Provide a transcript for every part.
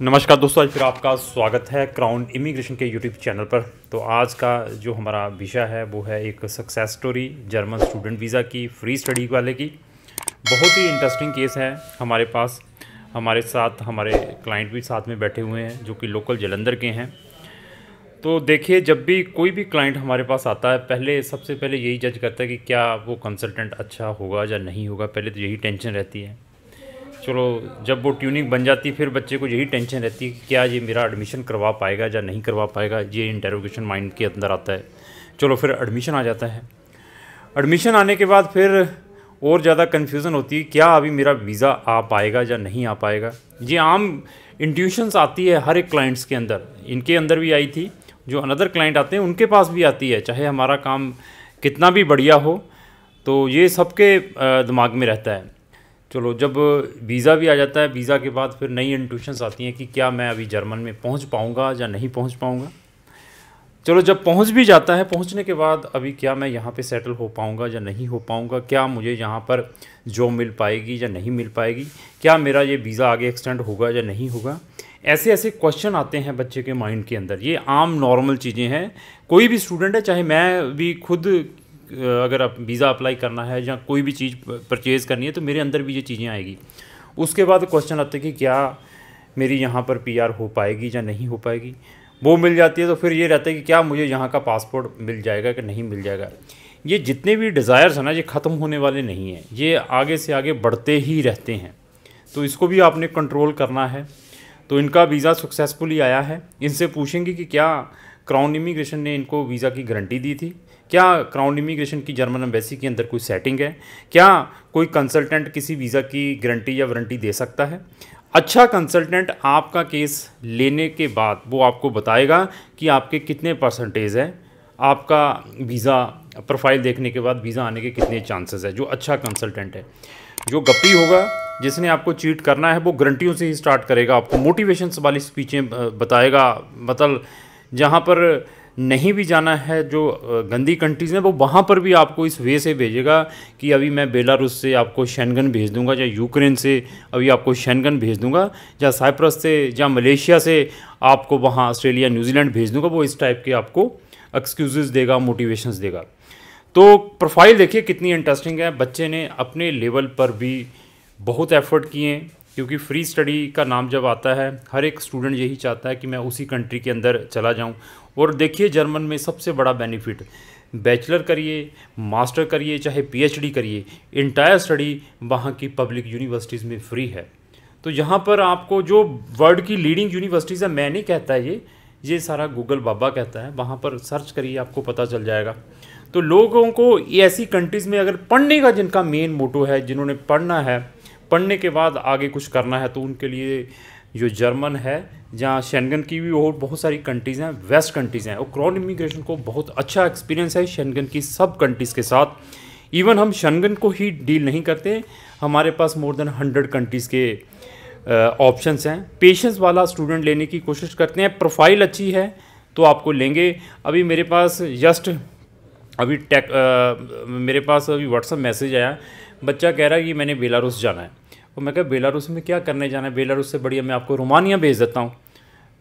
नमस्कार दोस्तों आज फिर आपका स्वागत है क्राउन इमिग्रेशन के यूट्यूब चैनल पर तो आज का जो हमारा विषय है वो है एक success story German student visa की फ्री स्टडी वाले की बहुत ही इंटरेस्टिंग केस है हमारे पास हमारे साथ हमारे क्लाइंट भी साथ में बैठे हुए हैं जो कि लोकल जलंधर के हैं तो देखिए जब भी कोई भी क्लाइंट हमारे पास आता है पहले सबसे पहले यही जज करता है कि क्या वो कंसल्टेंट अच्छा होगा या नहीं होगा पहले तो यही टेंशन रहती है चलो जब वो ट्यूनिंग बन जाती फिर बच्चे को यही टेंशन रहती है कि क्या ये मेरा एडमिशन करवा पाएगा या नहीं करवा पाएगा ये इंटेरोगेशन माइंड के अंदर आता है चलो फिर एडमिशन आ जाता है एडमिशन आने के बाद फिर और ज़्यादा कन्फ्यूज़न होती है क्या अभी मेरा वीज़ा आ पाएगा या नहीं आ पाएगा ये आम इंट्यूशंस आती है हर एक क्लाइंट्स के अंदर इनके अंदर भी आई थी जो अनदर क्लाइंट आते हैं उनके पास भी आती है चाहे हमारा काम कितना भी बढ़िया हो तो ये सबके दिमाग में रहता है चलो जब वीज़ा भी आ जाता है वीज़ा के बाद फिर नई इंट्यूशंस आती हैं कि क्या मैं अभी जर्मन में पहुंच पाऊँगा या नहीं पहुंच पाऊँगा चलो जब पहुंच भी जाता है पहुंचने के बाद अभी क्या मैं यहाँ पे सेटल हो पाऊँगा या नहीं हो पाऊँगा क्या मुझे यहाँ पर जॉब मिल पाएगी या नहीं मिल पाएगी क्या मेरा ये वीज़ा आगे एक्सटेंड होगा या नहीं होगा ऐसे ऐसे क्वेश्चन आते हैं बच्चे के माइंड के अंदर ये आम नॉर्मल चीज़ें हैं कोई भी स्टूडेंट है चाहे मैं भी खुद अगर आप वीज़ा अप्लाई करना है या कोई भी चीज़ परचेज़ करनी है तो मेरे अंदर भी ये चीज़ें आएगी उसके बाद क्वेश्चन आते हैं कि क्या मेरी यहाँ पर पी हो पाएगी या नहीं हो पाएगी वो मिल जाती है तो फिर ये रहता है कि क्या मुझे यहाँ का पासपोर्ट मिल जाएगा कि नहीं मिल जाएगा ये जितने भी डिज़ायर्स हैं ना ये ख़त्म होने वाले नहीं हैं ये आगे से आगे बढ़ते ही रहते हैं तो इसको भी आपने कंट्रोल करना है तो इनका वीज़ा सक्सेसफुली आया है इनसे पूछेंगे कि क्या क्राउन इमिग्रेशन ने इनको वीज़ा की गारंटी दी थी क्या क्राउन इमिग्रेशन की जर्मन एम्बेसी के अंदर कोई सेटिंग है क्या कोई कंसल्टेंट किसी वीज़ा की गारंटी या वारंटी दे सकता है अच्छा कंसल्टेंट आपका केस लेने के बाद वो आपको बताएगा कि आपके कितने परसेंटेज हैं आपका वीज़ा प्रोफाइल देखने के बाद वीज़ा आने के कितने चांसेस है जो अच्छा कंसल्टेंट है जो गप्पी होगा जिसने आपको चीट करना है वो गारंटियों से ही स्टार्ट करेगा आपको मोटिवेशन वाली स्पीचें बताएगा मतलब जहाँ पर नहीं भी जाना है जो गंदी कंट्रीज़ हैं वो वहाँ पर भी आपको इस वे से भेजेगा कि अभी मैं बेलारूस से आपको शैनगन भेज दूंगा या यूक्रेन से अभी आपको शैनगन भेज दूँगा या साइप्रस से या मलेशिया से आपको वहाँ ऑस्ट्रेलिया न्यूजीलैंड भेज दूँगा वो इस टाइप के आपको एक्सक्यूज़ देगा मोटिवेशंस देगा तो प्रोफाइल देखिए कितनी इंटरेस्टिंग है बच्चे ने अपने लेवल पर भी बहुत एफर्ट किए क्योंकि फ्री स्टडी का नाम जब आता है हर एक स्टूडेंट यही चाहता है कि मैं उसी कंट्री के अंदर चला जाऊं और देखिए जर्मन में सबसे बड़ा बेनिफिट बैचलर करिए मास्टर करिए चाहे पीएचडी करिए इंटायर स्टडी वहाँ की पब्लिक यूनिवर्सिटीज़ में फ्री है तो यहाँ पर आपको जो वर्ल्ड की लीडिंग यूनिवर्सिटीज़ है मैं नहीं कहता ये ये सारा गूगल बाबा कहता है वहाँ पर सर्च करिए आपको पता चल जाएगा तो लोगों को ऐसी कंट्रीज़ में अगर पढ़ने का जिनका मेन मोटो है जिन्होंने पढ़ना है पढ़ने के बाद आगे कुछ करना है तो उनके लिए जो जर्मन है जहाँ शेनगन की भी और बहुत सारी कंट्रीज़ हैं वेस्ट कंट्रीज़ हैं और क्रॉन इमिग्रेशन को बहुत अच्छा एक्सपीरियंस है शेनगन की सब कंट्रीज़ के साथ इवन हम शनगन को ही डील नहीं करते हमारे पास मोर देन हंड्रेड कंट्रीज़ के ऑप्शन हैं पेशेंस वाला स्टूडेंट लेने की कोशिश करते हैं प्रोफाइल अच्छी है तो आपको लेंगे अभी मेरे पास जस्ट अभी टेक आ, मेरे पास अभी व्हाट्सअप मैसेज आया बच्चा कह रहा है कि मैंने बेलारूस जाना है और तो मैं कहा बेलारूस में क्या करने जाना है बेलारूस से बढ़िया मैं आपको रोमानिया भेज देता हूँ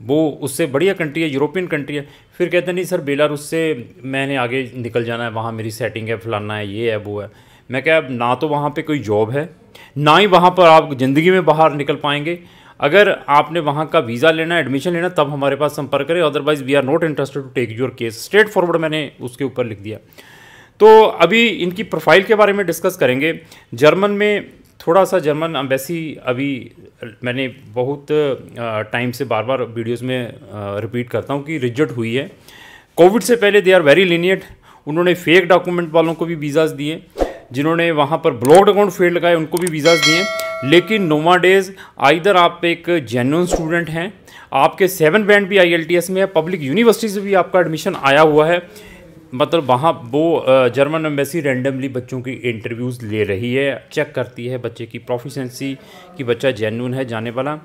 वो उससे बढ़िया कंट्री है यूरोपियन कंट्री है फिर कहते नहीं सर बेलारूस से मैंने आगे निकल जाना है वहाँ मेरी सेटिंग है फलाना है ये है वो है मैं क्या ना तो वहाँ पर कोई जॉब है ना ही वहाँ पर आप ज़िंदगी में बाहर निकल पाएंगे अगर आपने वहाँ का वीज़ा लेना है एडमिशन लेना तब हमारे पास संपर्क करें otherwise we are not interested to take your case straightforward मैंने उसके ऊपर लिख दिया तो अभी इनकी प्रोफाइल के बारे में डिस्कस करेंगे जर्मन में थोड़ा सा जर्मन अम्बेसी अभी मैंने बहुत टाइम से बार बार वीडियोस में रिपीट करता हूँ कि रिजट हुई है कोविड से पहले दे आर वेरी लीनियट उन्होंने फेक डॉक्यूमेंट वालों को भी वीज़ाज़ दिए जिन्होंने वहाँ पर ब्लॉक अकाउंट फेल लगाए उनको भी वीज़ाज़ दिए लेकिन नोमा डेज आइधर आप एक जेन्यून स्टूडेंट हैं आपके सेवन बैंड भी आई में है पब्लिक यूनिवर्सिटी से भी आपका एडमिशन आया हुआ है मतलब वहाँ वो जर्मन एम्बेसी रेंडमली बच्चों की इंटरव्यूज़ ले रही है चेक करती है बच्चे की प्रोफिशेंसी कि बच्चा जेन्यून है जाने वाला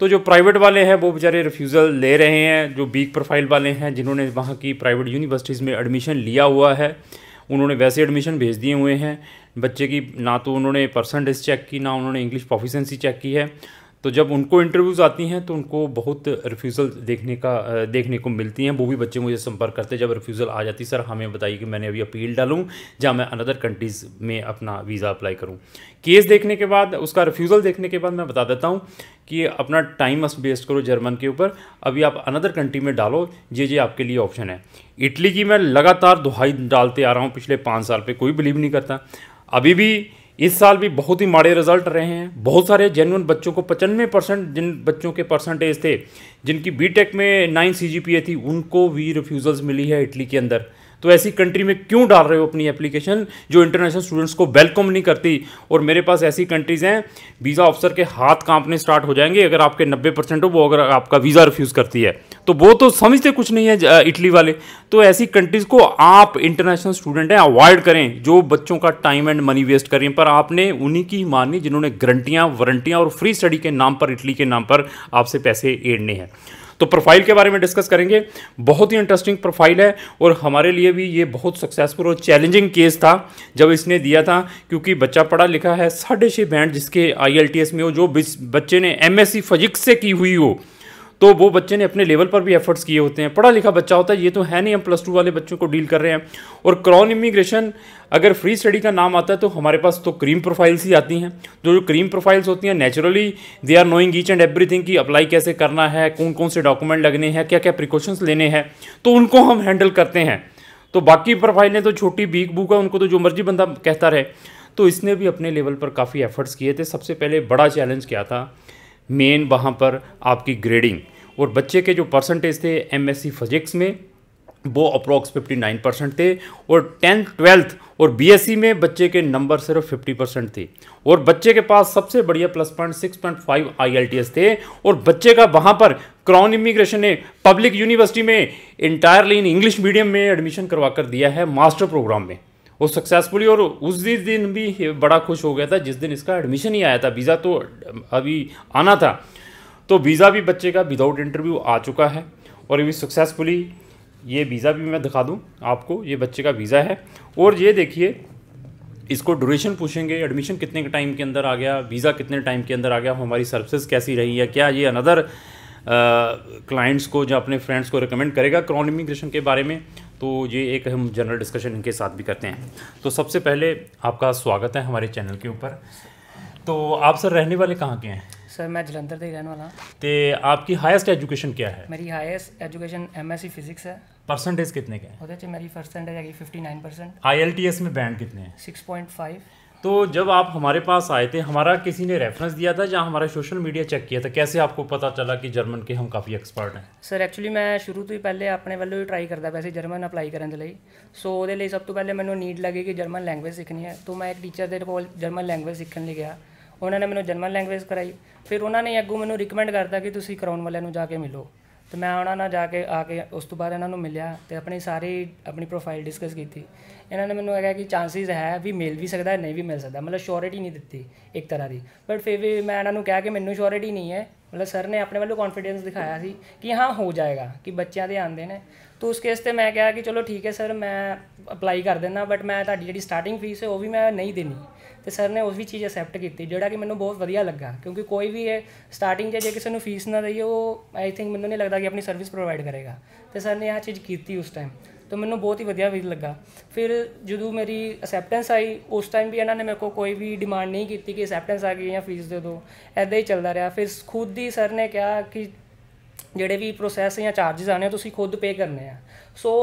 तो जो प्राइवेट वाले हैं वो बेचारे रिफ्यूज़ल ले रहे हैं जो बीक प्रोफाइल वाले हैं जिन्होंने वहाँ की प्राइवेट यूनिवर्सिटीज़ में एडमिशन लिया हुआ है उन्होंने वैसे एडमिशन भेज दिए हुए हैं बच्चे की ना तो उन्होंने परसेंटेज चेक की ना उन्होंने इंग्लिश प्रोफिशेंसी चेक की है तो जब उनको इंटरव्यूज़ आती हैं तो उनको बहुत रिफ्यूज़ल देखने का देखने को मिलती हैं वो भी बच्चे मुझे संपर्क करते हैं जब रिफ्यूज़ल आ जाती सर हमें बताइए कि मैंने अभी अपील डालूँ या मैं अनदर कंट्रीज़ में अपना वीज़ा अप्लाई करूँ केस देखने के बाद उसका रिफ्यूज़ल देखने के बाद मैं बता देता हूँ कि अपना टाइम वेस्ट करो जर्मन के ऊपर अभी आप अनदर कंट्री में डालो ये ये आपके लिए ऑप्शन है इटली की मैं लगातार दुहाई डालते आ रहा हूँ पिछले पाँच साल पर कोई बिलीव नहीं करता अभी भी इस साल भी बहुत ही माड़े रिजल्ट रहे हैं बहुत सारे जेनुअन बच्चों को पचानवे परसेंट जिन बच्चों के परसेंटेज थे जिनकी बीटेक में नाइन सी थी उनको भी रिफ्यूज़ल्स मिली है इटली के अंदर तो ऐसी कंट्री में क्यों डाल रहे हो अपनी एप्लीकेशन जो इंटरनेशनल स्टूडेंट्स को वेलकम नहीं करती और मेरे पास ऐसी कंट्रीज़ हैं वीज़ा ऑफिसर के हाथ कांपने स्टार्ट हो जाएंगे अगर आपके नब्बे परसेंट हो वो अगर आपका वीज़ा रिफ्यूज़ करती है तो वो तो समझते कुछ नहीं है इटली वाले तो ऐसी कंट्रीज़ को आप इंटरनेशनल स्टूडेंट हैं अवॉइड करें जो बच्चों का टाइम एंड मनी वेस्ट करें पर आपने उन्हीं की मानी जिन्होंने ग्रंटियाँ वारंटियाँ और फ्री स्टडी के नाम पर इटली के नाम पर आपसे पैसे एड़ने हैं तो प्रोफाइल के बारे में डिस्कस करेंगे बहुत ही इंटरेस्टिंग प्रोफाइल है और हमारे लिए भी ये बहुत सक्सेसफुल और चैलेंजिंग केस था जब इसने दिया था क्योंकि बच्चा पढ़ा लिखा है साढ़े छः बैंड जिसके आई में हो जो बच्चे ने एम एस फिजिक्स से की हुई हो तो वो बच्चे ने अपने लेवल पर भी एफर्ट्स किए होते हैं पढ़ा लिखा बच्चा होता है ये तो है नहीं हम प्लस टू वाले बच्चों को डील कर रहे हैं और क्रॉन इमिग्रेशन अगर फ्री स्टडी का नाम आता है तो हमारे पास तो क्रीम प्रोफाइल्स ही आती हैं जो जो क्रीम प्रोफाइल्स होती हैं naturally they are knowing each and everything कि अप्लाई कैसे करना है कौन कौन से डॉक्यूमेंट लगने हैं क्या क्या प्रिकॉशंस लेने हैं तो उनको हम हैंडल करते हैं तो बाकी प्रोफाइलें तो छोटी बीक बुक है उनको तो जो मर्जी बंदा कहता रहे तो इसने भी अपने लेवल पर काफ़ी एफर्ट्स किए थे सबसे पहले बड़ा चैलेंज क्या था मेन वहाँ पर आपकी ग्रेडिंग और बच्चे के जो परसेंटेज थे एमएससी फिजिक्स में वो अप्रोक्स 59 परसेंट थे और टेंथ ट्वेल्थ और बीएससी में बच्चे के नंबर सिर्फ 50 परसेंट थे और बच्चे के पास सबसे बढ़िया plus point six point five आई थे और बच्चे का वहाँ पर क्राउन इमिग्रेशन ने पब्लिक यूनिवर्सिटी में इंटायरली इन इंग्लिश मीडियम में एडमिशन करवा कर दिया है मास्टर प्रोग्राम में वो सक्सेसफुली और उस दिन भी बड़ा खुश हो गया था जिस दिन इसका एडमिशन ही आया था वीज़ा तो अभी आना था तो वीज़ा भी बच्चे का विदाउट इंटरव्यू आ चुका है और अभी सक्सेसफुली ये वीज़ा भी मैं दिखा दूँ आपको ये बच्चे का वीज़ा है और ये देखिए इसको ड्यूरेशन पूछेंगे एडमिशन कितने के टाइम के अंदर आ गया वीज़ा कितने टाइम के अंदर आ गया हमारी सर्विसेज कैसी रही है क्या ये अनदर क्लाइंट्स को जो अपने फ्रेंड्स को रिकमेंड करेगा क्रॉन इमिग्रेशन के बारे में तो ये एक हम जनरल डिस्कशन इनके साथ भी करते हैं तो सबसे पहले आपका स्वागत है हमारे चैनल के ऊपर तो आप सर रहने वाले कहाँ के हैं सर मैं जलंधर से ही रहने वाला तो आपकी हाईएस्ट एजुकेशन क्या है मेरी हाईएस्ट एजुकेशन एमएससी फिजिक्स है परसेंटेज कितने के हैं मेरी परसेंटेज आएगी 59 परसेंट आई में बैंड कितने हैं 6.5 तो जब आप हमारे पास आए थे हमारा किसी ने रेफरेंस दिया था या हमारा सोशल मीडिया चेक किया था कैसे आपको पता चला कि जर्मन के हम काफ़ी एक्सपर्ट हैं ਸਰ ਐਕਚੁਅਲੀ ਮੈਂ ਸ਼ੁਰੂ ਤੋਂ ਹੀ ਪਹਿਲੇ ਆਪਣੇ ਵੱਲੋਂ ਹੀ ਟਰਾਈ ਕਰਦਾ ਪਿਆ ਸੀ ਜਰਮਨ ਅਪਲਾਈ ਕਰਨ ਦੇ ਲਈ ਸੋ ਉਹਦੇ ਲਈ ਸਭ ਤੋਂ ਪਹਿਲੇ ਮੈਨੂੰ ਨੀਡ ਲੱਗੀ ਕਿ ਜਰਮਨ ਲੈਂਗੁਏਜ ਸਿੱਖਣੀ ਹੈ ਤੋਂ ਮੈਂ ਇੱਕ ਟੀਚਰ ਦੇ ਕੋਲ ਜਰਮਨ ਲੈਂਗੁਏਜ ਸਿੱਖਣ ਲਈ ਗਿਆ ਉਹਨਾਂ ਨੇ ਮੈਨੂੰ ਜਰਮਨ ਲੈਂਗੁਏਜ ਕਰਾਈ ਫਿਰ ਉਹਨਾਂ ਨੇ ਅੱਗੋਂ ਮੈਨੂੰ ਰਿਕਮੈਂਡ ਕਰਤਾ ਕਿ ਤੁਸੀਂ ਕਰਾਉਣ ਵਾਲਿਆਂ ਨੂੰ ਜਾ ਕੇ ਮਿਲੋ ਤੇ ਮੈਂ ਉਹਨਾਂ ਨਾਲ ਜਾ ਕੇ ਆ ਕੇ ਉਸ ਤੋਂ ਬਾਅਦ ਇਹਨਾਂ ਨੂੰ ਮਿਲਿਆ ਤੇ ਆਪਣੀ ਸਾਰੀ ਆਪਣੀ ਪ੍ਰੋਫਾਈਲ ਡਿਸਕਸ ਕੀਤੀ ਇਹਨਾਂ ਨੇ ਮੈਨੂੰ ਕਿਹਾ ਕਿ ਚਾਂਸਸ ਹੈ ਵੀ ਮਿਲ ਵੀ ਸਕਦਾ ਨਹੀਂ ਵੀ ਮਿਲ ਸਕਦਾ ਮਤਲਬ ਸ਼ੋਰਿਟੀ ਨਹੀਂ ਦਿੱਤੀ ਇੱਕ ਤਰ੍ਹਾਂ ਦੀ ਬਟ ਫਿਰ ਵੀ ਮੈਂ ਇਹਨਾਂ ਨੂੰ ਕਿਹਾ ਕਿ ਮੈਨੂੰ ਸ਼ੋਰਿਟੀ ਨਹੀਂ ਹੈ ਮਤਲਬ ਸਰ ਨੇ ਆਪਣੇ ਵੱਲੋਂ ਕੌਨਫੀਡੈਂਸ ਦਿਖਾਇਆ ਸੀ ਕਿ ਹਾਂ ਹੋ ਜਾਏਗਾ ਕਿ ਬੱਚਿਆਂ ਦੇ ਆਂਦੇ ਨੇ ਤੋ ਉਸ ਕੇਸ ਤੇ ਮੈਂ ਕਿਹਾ ਕਿ ਚਲੋ ਠੀਕ ਹੈ ਸਰ ਮੈਂ ਅਪਲਾਈ ਕਰ ਦਿੰਦਾ ਬਟ ਮੈਂ ਤੁਹਾਡੀ ਜਿਹੜੀ ਸਟਾਰਟਿੰਗ ਫੀਸ ਹੈ ਉਹ ਵੀ ਮੈਂ ਨਹੀਂ ਦੇਣੀ ਤੇ ਸਰ ਨੇ ਉਸ ਵੀ ਚੀਜ਼ ਅਸੈਪਟ ਕੀਤੀ ਜਿਹੜਾ ਕਿ ਮੈਨੂੰ ਬਹੁਤ ਵਧੀਆ ਲੱਗਾ ਕਿਉਂਕਿ ਕੋਈ ਵੀ ਹੈ ਸਟਾਰਟਿੰਗ 'ਚ ਜੇ ਕਿਸੇ ਨੂੰ ਫੀਸ ਨਾ ਦਈਏ ਉਹ ਆਈ ਥਿੰਕ ਮੈਨੂੰ ਨਹੀਂ ਲੱਗਦਾ ਕਿ ਆਪਣੀ ਸਰਵਿਸ ਪ੍ਰੋਵਾਈਡ ਕਰੇਗਾ ਤੇ ਸਰ ਨੇ ਇਹ ਚੀਜ਼ ਕੀਤੀ ਉਸ ਟਾਈਮ ਤਾਂ ਮੈਨੂੰ ਬਹੁਤ ਹੀ ਵਧੀਆ ਵੀ ਲੱਗਾ ਫਿਰ ਜਦੋਂ ਮੇਰੀ ਅਸੈਪਟੈਂਸ ਆਈ ਉਸ ਟਾਈਮ ਵੀ ਇਹਨਾਂ ਨੇ ਮੇਰੇ ਕੋ ਕੋਈ ਵੀ ਡਿਮਾਂਡ ਨਹੀਂ ਕੀਤੀ ਕਿ ਅਸੈਪਟੈਂਸ ਆ ਗਈ ਜਾਂ ਫੀਸ ਦੇ ਦਿਓ ਐਦਾਂ ਹੀ ਚੱਲਦਾ ਰਿਹਾ ਫਿਰ ਖੁਦ ਹੀ ਸਰ ਨੇ ਕਿਹਾ ਕਿ ਜਿਹੜੇ ਵੀ ਪ੍ਰੋਸੈਸ ਜਾਂ ਚਾਰजेस ਆਣੇ ਤੁਸੀਂ ਖੁਦ ਪੇ ਕਰਨੇ ਆ ਸੋ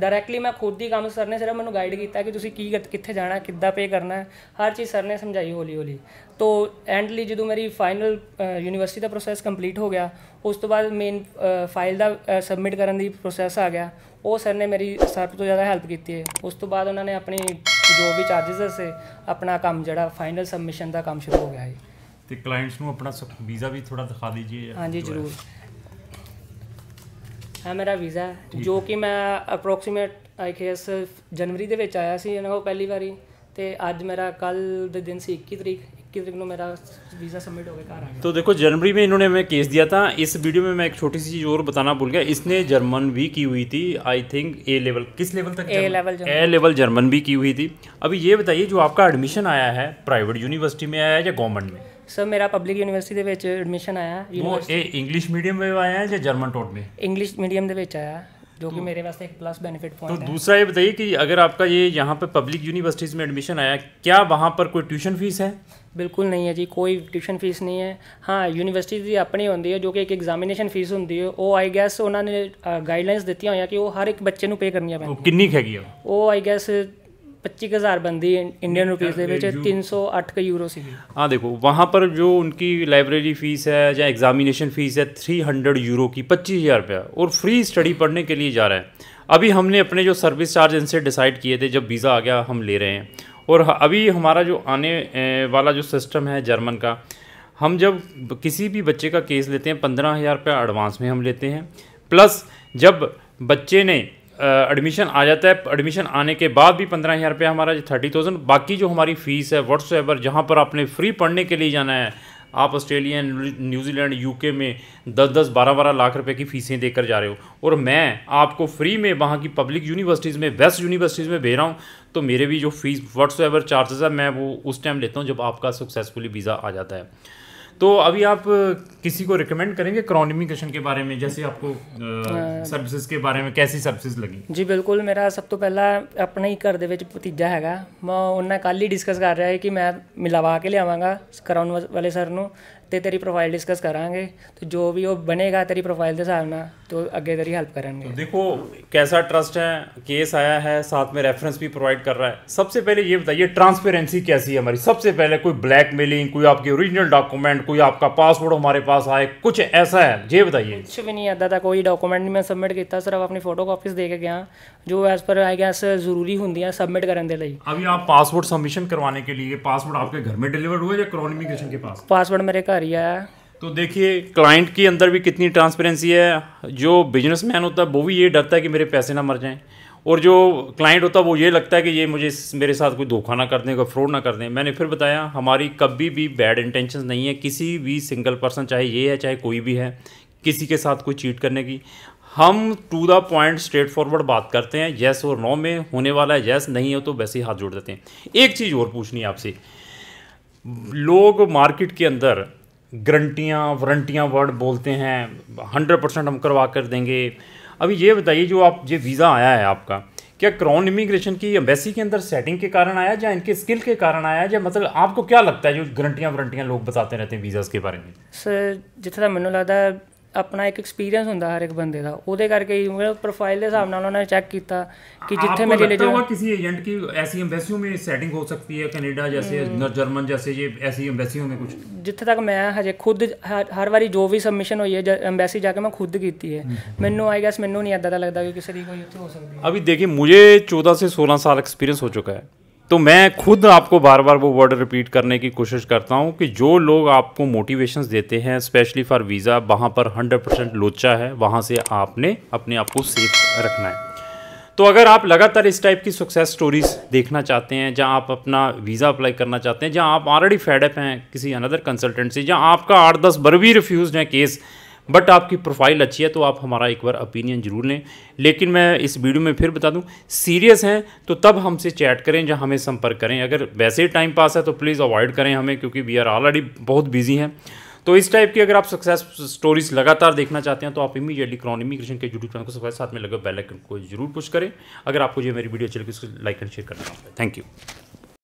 ਡਾਇਰੈਕਟਲੀ ਮੈਂ ਖੁਦ ਹੀ ਕੰਮ ਸਰ ਨੇ ਸਿਰਫ ਮੈਨੂੰ ਗਾਈਡ ਕੀਤਾ ਕਿ ਤੁਸੀਂ ਕੀ ਕਿੱਥੇ ਜਾਣਾ ਕਿੱਦਾਂ ਪੇ ਕਰਨਾ ਹੈ ਹਰ ਚੀਜ਼ ਸਰ ਨੇ ਸਮਝਾਈ ਹੌਲੀ ਹੌਲੀ ਤੋਂ ਐਂਡਲੀ ਜਦੋਂ ਮੇਰੀ ਫਾਈਨਲ ਯੂਨੀਵਰਸਿਟੀ ਦਾ ਪ੍ਰੋਸੈਸ ਕੰਪਲੀਟ ਹੋ ਗਿਆ ਉਸ ਤੋਂ ਬਾਅਦ ਮੇਨ ਫਾਈਲ ਦਾ ਸਬਮਿਟ ਕਰਨ ਦੀ ਪ੍ਰੋਸੈਸ ਆ ਗਿਆ ਉਹ ਸਰ ਨੇ ਮੇਰੀ ਸਭ ਤੋਂ ਜ਼ਿਆਦਾ ਹੈਲਪ ਕੀਤੀ ਹੈ ਉਸ ਤੋਂ ਬਾਅਦ ਉਹਨਾਂ ਨੇ ਆਪਣੀ ਜੋ ਵੀ ਚਾਰजेस ਸੇ ਆਪਣਾ ਕੰਮ ਜਿਹੜਾ ਫਾਈਨਲ ਸਬਮਿਸ਼ਨ ਦਾ ਕੰਮ ਸ਼ੁਰੂ ਹੋ ਗਿਆ ਹੈ ਤੇ ਕਲਾਇੰਟਸ ਨੂੰ ਆਪਣਾ ਵੀਜ਼ਾ ਵੀ ਥੋੜਾ ਦਿਖਾ ਦਿਜੀਏ ਹਾਂਜੀ ਜ਼ਰੂਰ ਹੈ मेरा वीज़ा ਜੋ ਕਿ ਮੈਂ ਅਪਰੋਕਸੀਮੇਟ ਆਈ ਗੈਸ ਜਨਵਰੀ जनवरी ਵਿੱਚ आया ਸੀ ਇਹਨਾਂ ਕੋਲ ਪਹਿਲੀ ਵਾਰੀ ਤੇ ਅੱਜ ਮੇਰਾ दिन से इक्की तरीक इक्कीस तरीक को मेरा वीज़ा सबमिट हो गया तो देखो जनवरी में इन्होंने हमें केस दिया था इस वीडियो में मैं एक छोटी सी चीज़ और बताना भूल गया इसने जर्मन भी की हुई थी आई थिंक ए लेवल किस लेवल तक A level A level German भी की हुई थी अभी ये बताइए जो आपका एडमिशन आया है प्राइवेट यूनिवर्सिटी में आया है या गवर्नमेंट में ਸਰ ਮੇਰਾ ਪਬਲਿਕ ਯੂਨੀਵਰਸਿਟੀ ਦੇ ਵਿੱਚ ਐਡਮਿਸ਼ਨ ਆਇਆ ਉਹ ਇਹ ਇੰਗਲਿਸ਼ ਮੀਡੀਅਮ ਵਿੱਚ ਆਇਆ ਜਾਂ ਜਰਮਨ ਟੋਟ में इंग्लिश मीडियम ਦੇ ਵਿੱਚ ਆਇਆ जो कि मेरे वास्ते एक प्लस बेनिफिट पॉइंट तो दूसरा ये बताइए कि अगर आपका ये यहाँ पे पब्लिक यूनिवर्सिटीज़ में एडमिशन आया क्या वहाँ पर कोई ट्यूशन फीस है ਬਿਲਕੁਲ ਨਹੀਂ ਹੈ ਜੀ ਕੋਈ ਟਿਊਸ਼ਨ ਫੀਸ ਨਹੀਂ ਹੈ ਹਾਂ ਯੂਨੀਵਰਸਿਟੀ ਦੀ ਆਪਣੀ ਹੁੰਦੀ ਹੈ ਜੋ ਕਿ ਇੱਕ ਐਗਜ਼ਾਮੀਨੇਸ਼ਨ ਫੀਸ ਹੁੰਦੀ ਹੈ ਉਹ ਆਈ ਗੈਸ ਉਹਨਾਂ ਨੇ ਗਾਈਡਲਾਈਨਸ ਦਿੱਤੀਆਂ ਹੋਈਆਂ ਕਿ ਉਹ ਹਰ ਇੱਕ ਬੱਚੇ ਨੂੰ ਪੇ ਕਰਨੀਆਂ ਪੈਂਦੀਆਂ ਕਿੰਨੀ ਹੈਗੀ ਆ ਉਹ ਆਈ ਗੈਸ हज़ार बंदी इंडियन रुपीज़ तीन सौ अठ का यूरो सी हाँ देखो वहाँ पर जो उनकी लाइब्रेरी फीस है या एग्जामिनेशन फीस है थ्री हंड्रेड यूरो की पच्चीस हज़ार रुपया और फ्री स्टडी पढ़ने के लिए जा रहे हैं अभी हमने अपने जो सर्विस चार्ज इनसे डिसाइड किए थे जब वीज़ा आ गया हम ले रहे हैं और अभी हमारा जो आने वाला जो सिस्टम है जर्मन का हम जब किसी भी बच्चे का केस लेते हैं पंद्रह हज़ार रुपया एडवांस में हम लेते हैं प्लस जब बच्चे ने एडमिशन आ जाता है एडमिशन आने के बाद भी पंद्रह हज़ार रुपया हमारा थर्टी थाउजेंड बाकी जो हमारी फ़ीस है वट्स एवर जहाँ पर आपने फ्री पढ़ने के लिए जाना है आप ऑस्ट्रेलिया न्यूजीलैंड यूके में दस दस बारह बारह लाख रुपए की फ़ीसें देकर जा रहे हो और मैं आपको फ्री में वहाँ की पब्लिक यूनिवर्सिटीज़ में बेस्ट यूनिवर्सिटीज़ में भेज रहा हूँ तो मेरे भी जो फ़ीस वट्स एवर चार्जेस है मैं वो उस टाइम लेता हूँ जब आपका सक्सेसफुली वीज़ा आ जाता है तो अभी आप किसी को रिकमेंड करेंगे क्रॉनिमिकेशन के बारे में जैसे आपको सर्विसेज के बारे में कैसी सर्विसेज लगी ਜੀ ਬਿਲਕੁਲ ਮੇਰਾ ਸਭ ਤੋਂ ਪਹਿਲਾਂ ਆਪਣੇ ਹੀ ਘਰ ਦੇ ਵਿੱਚ ਭਤੀਜਾ ਹੈਗਾ ਮੈਂ ਉਹਨਾਂ ਨਾਲ ਕੱਲ ਹੀ ਡਿਸਕਸ ਕਰ ਰਿਹਾ ਹੈ ਕਿ ਮੈਂ ਮਿਲਵਾ ਕੇ ਲਿਆਵਾਂਗਾ ਕਰਾਉਣ ਵਾਲੇ ਸਰ ਨੂੰ ते तेरी प्रोफाइल डिस्कस करा तो जो भी वो बनेगा तेरी प्रोफाइल के हिसाब ना तो आगे तेरी हेल्प कर तो देखो कैसा ट्रस्ट है केस आया है साथ में रेफरेंस भी प्रोवाइड कर रहा है सबसे पहले ये बताइए ट्रांसपेरेंसी कैसी है हमारी सबसे पहले कोई ब्लैकमेलिंग कोई आपके ओरिजिनल डॉक्यूमेंट कोई आपका पासवर्ड हमारे पास आए कुछ ऐसा है ये बताइए कुछ भी नहीं आता था कोई डॉक्यूमेंट नहीं मैं सबमिट किया सिर्फ अपनी फोटो कॉपीज दे के गया जो एज पर आई गैस जरूरी होंगी सबमिट करने के लिए अभी आप पासवर्ड सबमिशन करवाने के लिए पासवर्ड आपके घर में डिलीवर हुआ या पासवर्ड मेरे घर रहा है तो देखिए क्लाइंट के अंदर भी कितनी ट्रांसपेरेंसी है जो बिजनेसमैन होता है वो भी ये डरता है कि मेरे पैसे ना मर जाएं और जो क्लाइंट होता है वो ये लगता है कि ये मुझे मेरे साथ कोई धोखा ना कर दें कोई फ्रॉड ना कर दें मैंने फिर बताया हमारी कभी भी बैड इंटेंशन नहीं है किसी भी सिंगल पर्सन चाहे ये है चाहे कोई भी है किसी के साथ कोई चीट करने की हम to the point straight forward बात करते हैं येस और नो में होने वाला है येस नहीं हो तो वैसे ही हाथ जोड़ देते हैं एक चीज़ और पूछनी है आपसे लोग मार्केट के अंदर गारंटियाँ वरंटियाँ वर्ड बोलते हैं हंड्रेड परसेंट हम करवा कर देंगे अभी ये बताइए जो आप ये वीज़ा आया है आपका क्या क्राउन इमिग्रेशन की एम्बेसी के अंदर सेटिंग के कारण आया या इनके स्किल के कारण आया या मतलब आपको क्या लगता है जो ग्रंटियाँ वरंटियाँ लोग बताते रहते हैं वीज़ा के बारे में सर जितना मैंने लगता है ਆਪਣਾ ਇੱਕ ਐਕਸਪੀਰੀਅੰਸ ਹੁੰਦਾ ਹਰ ਇੱਕ ਬੰਦੇ ਦਾ ਉਹਦੇ ਕਰਕੇ ਮੈਂ ਪ੍ਰੋਫਾਈਲ ਦੇ ਹਿਸਾਬ ਨਾਲ ਉਹਨਾਂ ਨੇ ਚੈੱਕ ਕੀਤਾ ਕਿ ਜਿੱਥੇ ਮੈਂ ਜਿਹੜੇ ਜਿਹੜਾ ਕਿਸੇ ਏਜੰਟ ਕੀ ਐਸੀ ਐਮਬੈਸੀਓ में ਸੈਟਿੰਗ ਹੋ ਸਕਦੀ ਹੈ ਕੈਨੇਡਾ ਜੈਸੇ ਜਰਮਨ ਜੈਸੇ ਜੇ ਐਸੀ ਐਮਬੈਸੀਓ में ਕੁਝ ਜਿੱਥੇ ਤੱਕ ਮੈਂ ਹਜੇ ਖੁਦ ਹਰ ਵਾਰੀ ਜੋ ਵੀ ਸਬਮਿਸ਼ਨ ਹੋਈ ਹੈ ਐਮਬੈਸੀ ਜਾ ਕੇ ਮੈਂ ਖੁਦ ਕੀਤੀ ਹੈ ਮੈਨੂੰ ਆਈ ਗੈਸ ਮੈਨੂੰ ਨਹੀਂ ਇਦਾਂ ਦਾ ਲੱਗਦਾ ਕਿ ਕਿਸੇ ਦੀ ਕੋਈ ਉੱਥੇ ਹੋ ਸਕਦੀ ਹੈ ਅਭੀ ਦੇਖੀ मुझे 14 ਤੋਂ 16 ਸਾਲ ਐਕਸਪੀਰੀਅੰਸ ਹੋ ਚੁੱਕਾ ਹੈ तो मैं खुद आपको बार बार वो वर्ड रिपीट करने की कोशिश करता हूँ कि जो लोग आपको मोटिवेशंस देते हैं स्पेशली फॉर वीज़ा वहाँ पर 100 परसेंट लोचा है वहाँ से आपने अपने आप को सेफ रखना है तो अगर आप लगातार इस टाइप की सक्सेस स्टोरीज़ देखना चाहते हैं जहाँ आप अपना वीज़ा अप्लाई करना चाहते हैं जहाँ आप ऑलरेडी फेडअप हैं किसी अनदर कंसल्टेंट से जहाँ आपका आठ दस बर भी रिफ्यूज़ है केस बट आपकी प्रोफाइल अच्छी है तो आप हमारा एक बार ओपिनियन ज़रूर लें लेकिन मैं इस वीडियो में फिर बता दूँ सीरियस हैं तो तब हमसे चैट करें या हमें संपर्क करें अगर वैसे ही टाइम पास है तो प्लीज़ अवॉइड करें हमें क्योंकि वी आर ऑलरेडी बहुत बिजी हैं तो इस टाइप की अगर आप सक्सेस स्टोरीज लगातार देखना चाहते हैं तो आप इमीडिएटली क्रॉन इमिग्रेशन के यूट्यूब चैनल को सब्सक्राइब साथ में लगे बेल आइकन को जरूर पुश करें अगर आपको ये मेरी वीडियो अच्छी लगी उसको लाइक एंड शेयर करना थैंक यू